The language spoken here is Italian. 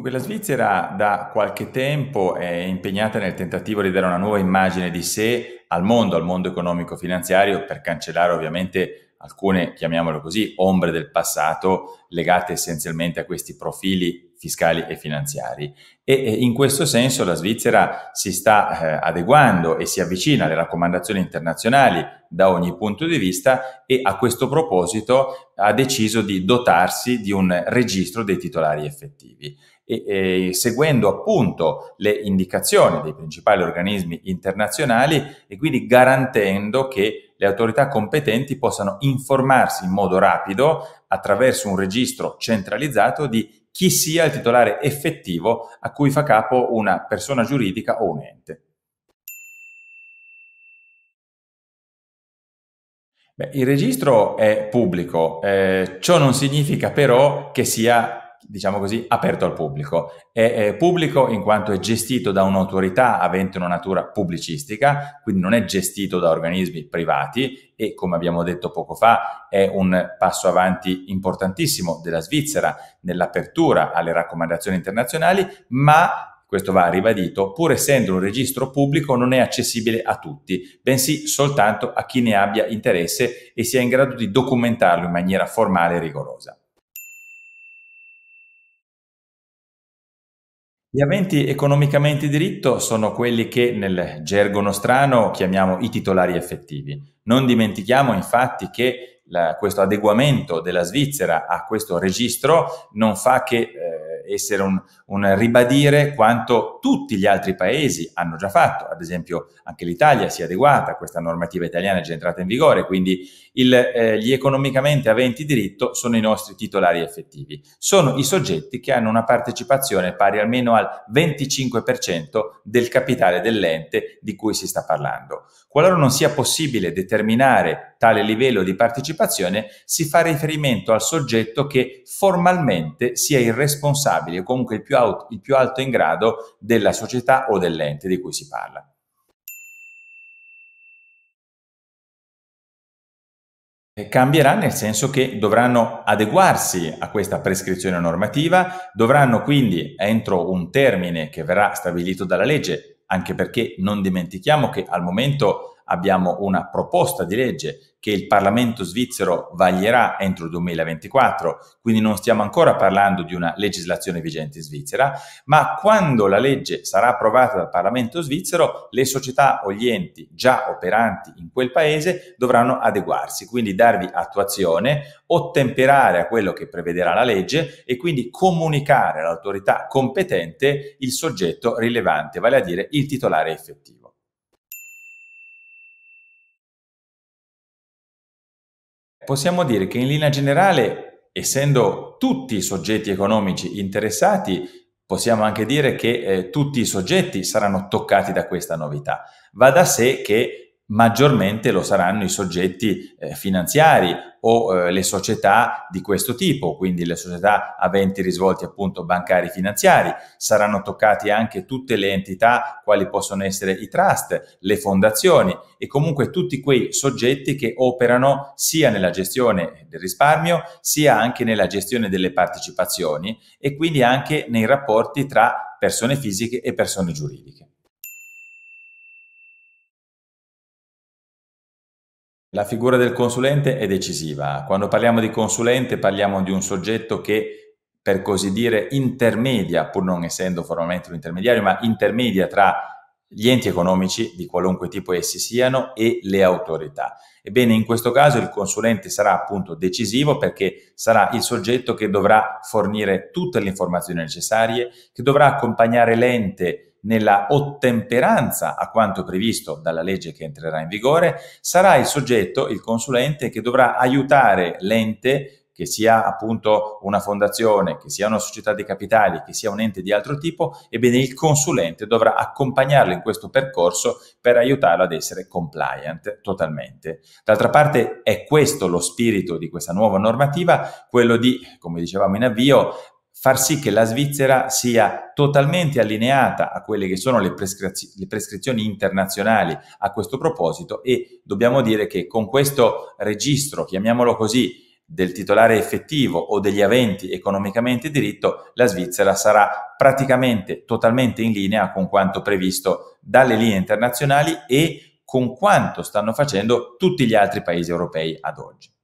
Dunque, la Svizzera da qualche tempo è impegnata nel tentativo di dare una nuova immagine di sé al mondo, al mondo economico-finanziario, per cancellare ovviamente alcune, chiamiamolo così, ombre del passato legate essenzialmente a questi profili fiscali e finanziari. E in questo senso la Svizzera si sta eh, adeguando e si avvicina alle raccomandazioni internazionali da ogni punto di vista e a questo proposito ha deciso di dotarsi di un registro dei titolari effettivi. E, e, seguendo appunto le indicazioni dei principali organismi internazionali e quindi garantendo che le autorità competenti possano informarsi in modo rapido attraverso un registro centralizzato di chi sia il titolare effettivo a cui fa capo una persona giuridica o un ente. Beh, il registro è pubblico, eh, ciò non significa però che sia diciamo così, aperto al pubblico. È, è pubblico in quanto è gestito da un'autorità avente una natura pubblicistica, quindi non è gestito da organismi privati e, come abbiamo detto poco fa, è un passo avanti importantissimo della Svizzera nell'apertura alle raccomandazioni internazionali, ma questo va ribadito, pur essendo un registro pubblico non è accessibile a tutti, bensì soltanto a chi ne abbia interesse e sia in grado di documentarlo in maniera formale e rigorosa. Gli aventi economicamente diritto sono quelli che nel gergo nostrano chiamiamo i titolari effettivi. Non dimentichiamo infatti che la, questo adeguamento della Svizzera a questo registro non fa che eh, essere un, un, ribadire quanto tutti gli altri paesi hanno già fatto, ad esempio anche l'Italia si è adeguata, a questa normativa italiana è già entrata in vigore, quindi il, eh, gli economicamente aventi diritto sono i nostri titolari effettivi, sono i soggetti che hanno una partecipazione pari almeno al 25% del capitale dell'ente di cui si sta parlando. Qualora non sia possibile determinare tale livello di partecipazione si fa riferimento al soggetto che formalmente sia il responsabile o comunque il più, alto, il più alto in grado della società o dell'ente di cui si parla. cambierà nel senso che dovranno adeguarsi a questa prescrizione normativa, dovranno quindi entro un termine che verrà stabilito dalla legge, anche perché non dimentichiamo che al momento abbiamo una proposta di legge che il Parlamento svizzero vaglierà entro il 2024, quindi non stiamo ancora parlando di una legislazione vigente in Svizzera, ma quando la legge sarà approvata dal Parlamento svizzero, le società o gli enti già operanti in quel paese dovranno adeguarsi, quindi darvi attuazione, ottemperare a quello che prevederà la legge e quindi comunicare all'autorità competente il soggetto rilevante, vale a dire il titolare effettivo. possiamo dire che in linea generale, essendo tutti i soggetti economici interessati, possiamo anche dire che eh, tutti i soggetti saranno toccati da questa novità. Va da sé che maggiormente lo saranno i soggetti eh, finanziari o eh, le società di questo tipo, quindi le società aventi risvolti appunto bancari finanziari. Saranno toccate anche tutte le entità quali possono essere i trust, le fondazioni e comunque tutti quei soggetti che operano sia nella gestione del risparmio sia anche nella gestione delle partecipazioni e quindi anche nei rapporti tra persone fisiche e persone giuridiche. La figura del consulente è decisiva. Quando parliamo di consulente parliamo di un soggetto che, per così dire, intermedia, pur non essendo formalmente un intermediario, ma intermedia tra gli enti economici di qualunque tipo essi siano e le autorità. Ebbene, in questo caso il consulente sarà appunto decisivo perché sarà il soggetto che dovrà fornire tutte le informazioni necessarie, che dovrà accompagnare l'ente nella ottemperanza a quanto previsto dalla legge che entrerà in vigore, sarà il soggetto, il consulente, che dovrà aiutare l'ente che sia appunto una fondazione, che sia una società di capitali, che sia un ente di altro tipo, ebbene il consulente dovrà accompagnarlo in questo percorso per aiutarlo ad essere compliant totalmente. D'altra parte è questo lo spirito di questa nuova normativa, quello di, come dicevamo in avvio, far sì che la Svizzera sia totalmente allineata a quelle che sono le, prescri- le, prescrizioni internazionali a questo proposito e dobbiamo dire che con questo registro, chiamiamolo così, del titolare effettivo o degli aventi economicamente diritto, la Svizzera sarà praticamente totalmente in linea con quanto previsto dalle linee internazionali e con quanto stanno facendo tutti gli altri paesi europei ad oggi.